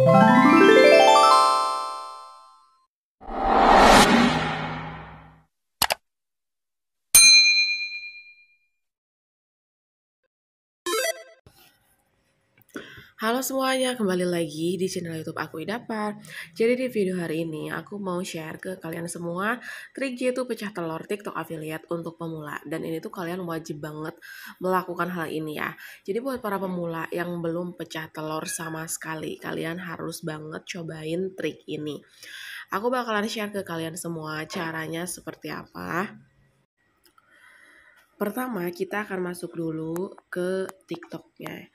you Halo semuanya, kembali lagi di channel YouTube aku Idapar. Jadi di video hari ini aku mau share ke kalian semua trik yaitu pecah telur TikTok affiliate untuk pemula. Dan ini tuh kalian wajib banget melakukan hal ini ya. Jadi buat para pemula yang belum pecah telur sama sekali, kalian harus banget cobain trik ini. Aku bakalan share ke kalian semua caranya seperti apa. Pertama, kita akan masuk dulu ke TikToknya.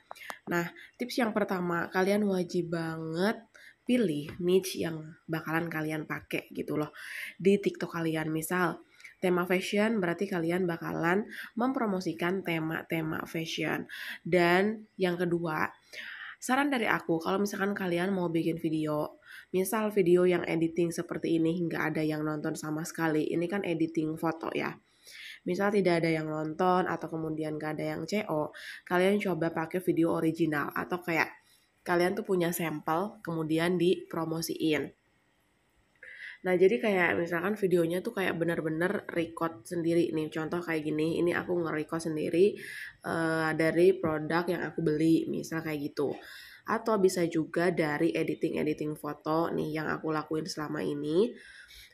Nah, tips yang pertama, kalian wajib banget pilih niche yang bakalan kalian pakai gitu loh di TikTok kalian. Misal, tema fashion berarti kalian bakalan mempromosikan tema-tema fashion. Dan yang kedua, saran dari aku kalau misalkan kalian mau bikin video, misal video yang editing seperti ini hingga ada yang nonton sama sekali, ini kan editing foto ya misal tidak ada yang nonton atau kemudian gak ada yang CO, kalian coba pakai video original atau kayak kalian tuh punya sampel kemudian dipromosiin. Nah jadi kayak misalkan videonya tuh kayak bener-bener record sendiri nih Contoh kayak gini, ini aku nge-record sendiri uh, dari produk yang aku beli Misal kayak gitu atau bisa juga dari editing-editing foto nih yang aku lakuin selama ini.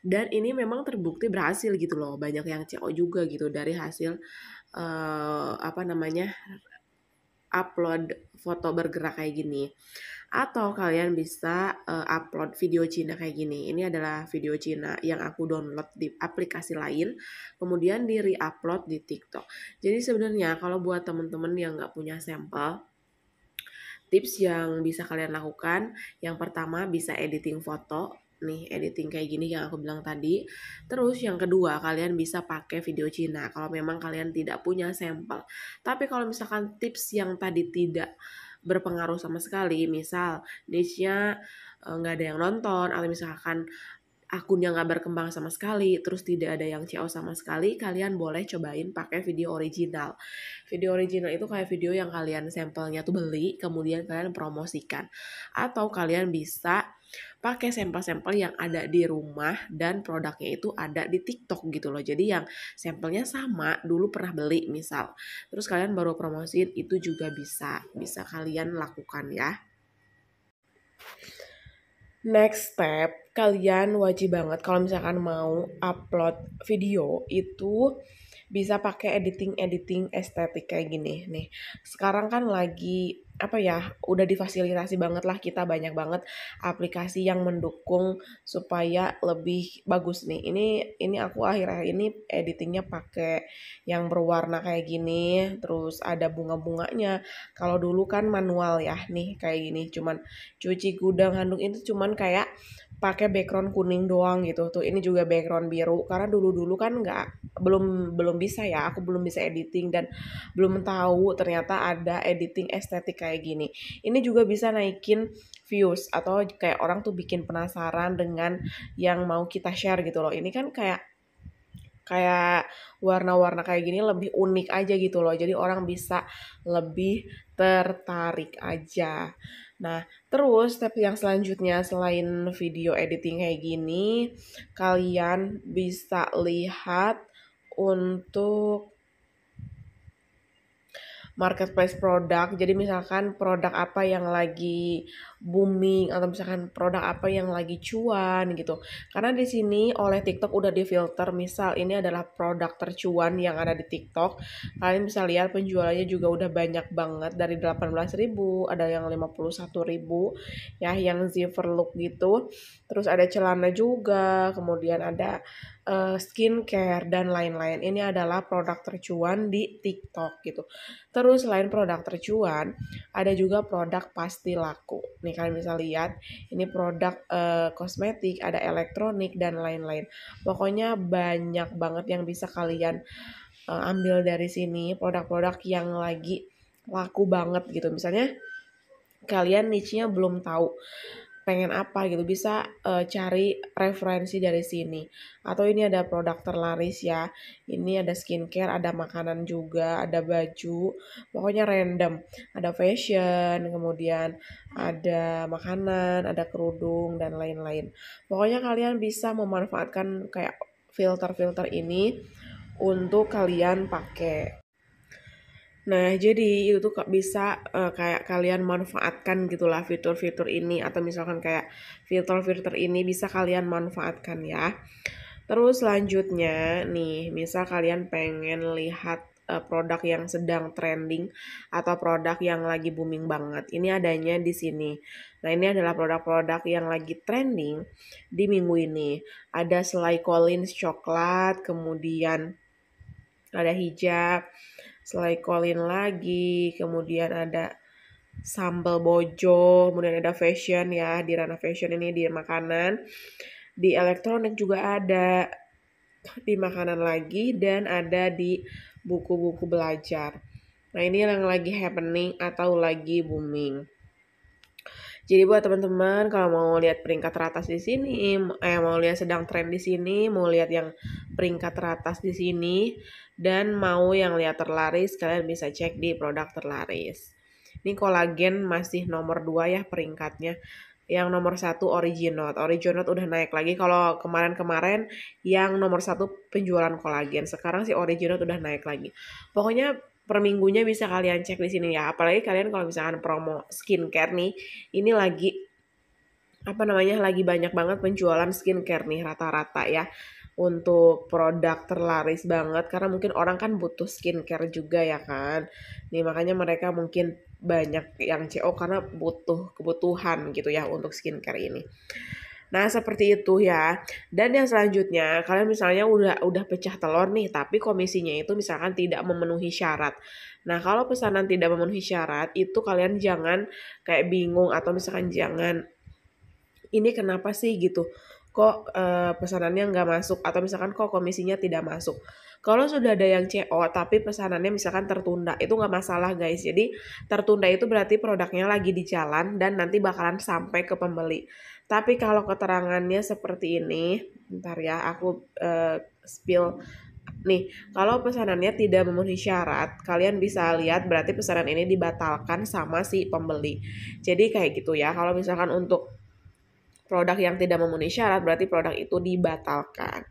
Dan ini memang terbukti berhasil gitu loh, banyak yang CO juga gitu dari hasil uh, apa namanya upload foto bergerak kayak gini. Atau kalian bisa uh, upload video Cina kayak gini. Ini adalah video Cina yang aku download di aplikasi lain, kemudian di re-upload di TikTok. Jadi sebenarnya kalau buat temen-temen yang nggak punya sampel, tips yang bisa kalian lakukan yang pertama bisa editing foto nih editing kayak gini yang aku bilang tadi. Terus yang kedua, kalian bisa pakai video Cina kalau memang kalian tidak punya sampel. Tapi kalau misalkan tips yang tadi tidak berpengaruh sama sekali, misal niche-nya eh, nggak ada yang nonton atau misalkan akunnya nggak berkembang sama sekali, terus tidak ada yang CO sama sekali, kalian boleh cobain pakai video original. Video original itu kayak video yang kalian sampelnya tuh beli, kemudian kalian promosikan. Atau kalian bisa pakai sampel-sampel yang ada di rumah dan produknya itu ada di TikTok gitu loh. Jadi yang sampelnya sama dulu pernah beli misal. Terus kalian baru promosiin itu juga bisa, bisa kalian lakukan ya next step kalian wajib banget kalau misalkan mau upload video itu bisa pakai editing editing estetik kayak gini nih sekarang kan lagi apa ya udah difasilitasi banget lah kita banyak banget aplikasi yang mendukung supaya lebih bagus nih ini ini aku akhirnya akhir ini editingnya pakai yang berwarna kayak gini terus ada bunga-bunganya kalau dulu kan manual ya nih kayak gini cuman cuci gudang handuk itu cuman kayak pakai background kuning doang gitu tuh ini juga background biru karena dulu dulu kan nggak belum belum bisa ya aku belum bisa editing dan belum tahu ternyata ada editing estetik kayak gini ini juga bisa naikin views atau kayak orang tuh bikin penasaran dengan yang mau kita share gitu loh ini kan kayak kayak warna-warna kayak gini lebih unik aja gitu loh jadi orang bisa lebih tertarik aja Nah, terus step yang selanjutnya selain video editing kayak gini, kalian bisa lihat untuk marketplace produk. Jadi misalkan produk apa yang lagi booming atau misalkan produk apa yang lagi cuan gitu. Karena di sini oleh TikTok udah difilter misal ini adalah produk tercuan yang ada di TikTok. Kalian bisa lihat penjualannya juga udah banyak banget dari 18.000, ada yang 51.000 ya yang zipper look gitu. Terus ada celana juga, kemudian ada uh, skincare dan lain-lain. Ini adalah produk tercuan di TikTok gitu. Terus selain produk tercuan, ada juga produk pasti laku. Nih kalian bisa lihat, ini produk uh, kosmetik, ada elektronik dan lain-lain. Pokoknya banyak banget yang bisa kalian uh, ambil dari sini produk-produk yang lagi laku banget gitu. Misalnya kalian niche-nya belum tahu pengen apa gitu bisa uh, cari referensi dari sini atau ini ada produk terlaris ya ini ada skincare ada makanan juga ada baju pokoknya random ada fashion kemudian ada makanan ada kerudung dan lain-lain pokoknya kalian bisa memanfaatkan kayak filter-filter ini untuk kalian pakai Nah, jadi itu tuh bisa uh, kayak kalian manfaatkan gitulah fitur-fitur ini atau misalkan kayak filter-filter ini bisa kalian manfaatkan ya. Terus selanjutnya nih, misal kalian pengen lihat uh, produk yang sedang trending atau produk yang lagi booming banget. Ini adanya di sini. Nah, ini adalah produk-produk yang lagi trending di minggu ini. Ada selai Collins coklat, kemudian ada hijab, selai kolin lagi, kemudian ada sambal bojo, kemudian ada fashion ya, di ranah fashion ini di makanan. Di elektronik juga ada di makanan lagi dan ada di buku-buku belajar. Nah, ini yang lagi happening atau lagi booming. Jadi buat teman-teman kalau mau lihat peringkat teratas di sini, eh mau lihat sedang tren di sini, mau lihat yang peringkat teratas di sini dan mau yang lihat terlaris kalian bisa cek di produk terlaris. Ini kolagen masih nomor 2 ya peringkatnya. Yang nomor satu Originot. Originot udah naik lagi kalau kemarin-kemarin yang nomor satu penjualan kolagen. Sekarang si Originot udah naik lagi. Pokoknya per minggunya bisa kalian cek di sini ya. Apalagi kalian kalau misalkan promo skincare nih, ini lagi apa namanya lagi banyak banget penjualan skincare nih rata-rata ya untuk produk terlaris banget karena mungkin orang kan butuh skincare juga ya kan nih makanya mereka mungkin banyak yang CO karena butuh kebutuhan gitu ya untuk skincare ini Nah, seperti itu ya. Dan yang selanjutnya, kalian misalnya udah udah pecah telur nih, tapi komisinya itu misalkan tidak memenuhi syarat. Nah, kalau pesanan tidak memenuhi syarat, itu kalian jangan kayak bingung atau misalkan jangan ini kenapa sih gitu. Kok e, pesanannya nggak masuk atau misalkan kok komisinya tidak masuk. Kalau sudah ada yang CO tapi pesanannya misalkan tertunda, itu nggak masalah guys. Jadi tertunda itu berarti produknya lagi di jalan dan nanti bakalan sampai ke pembeli. Tapi kalau keterangannya seperti ini, ntar ya, aku uh, spill Nih, kalau pesanannya tidak memenuhi syarat, kalian bisa lihat berarti pesanan ini dibatalkan sama si pembeli. Jadi kayak gitu ya. Kalau misalkan untuk produk yang tidak memenuhi syarat, berarti produk itu dibatalkan.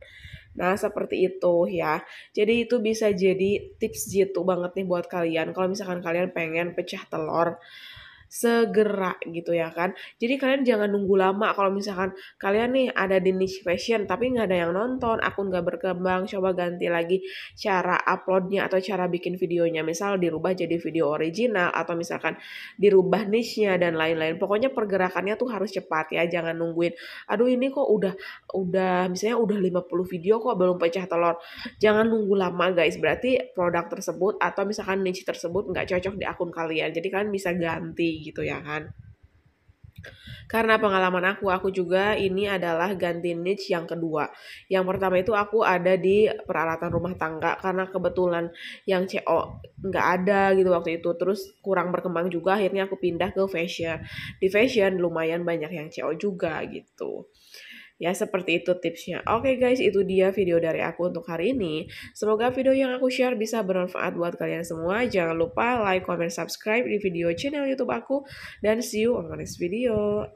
Nah, seperti itu ya. Jadi itu bisa jadi tips jitu banget nih buat kalian kalau misalkan kalian pengen pecah telur segera gitu ya kan. Jadi kalian jangan nunggu lama kalau misalkan kalian nih ada di niche fashion tapi nggak ada yang nonton, akun nggak berkembang, coba ganti lagi cara uploadnya atau cara bikin videonya. Misal dirubah jadi video original atau misalkan dirubah niche-nya dan lain-lain. Pokoknya pergerakannya tuh harus cepat ya, jangan nungguin. Aduh ini kok udah udah misalnya udah 50 video kok belum pecah telur. Jangan nunggu lama guys, berarti produk tersebut atau misalkan niche tersebut nggak cocok di akun kalian. Jadi kalian bisa ganti gitu ya kan. Karena pengalaman aku, aku juga ini adalah ganti niche yang kedua. Yang pertama itu aku ada di peralatan rumah tangga karena kebetulan yang CO nggak ada gitu waktu itu. Terus kurang berkembang juga, akhirnya aku pindah ke fashion. Di fashion lumayan banyak yang CO juga gitu. Ya, seperti itu tipsnya. Oke okay guys, itu dia video dari aku untuk hari ini. Semoga video yang aku share bisa bermanfaat buat kalian semua. Jangan lupa like, comment, subscribe di video channel YouTube aku. Dan see you on the next video.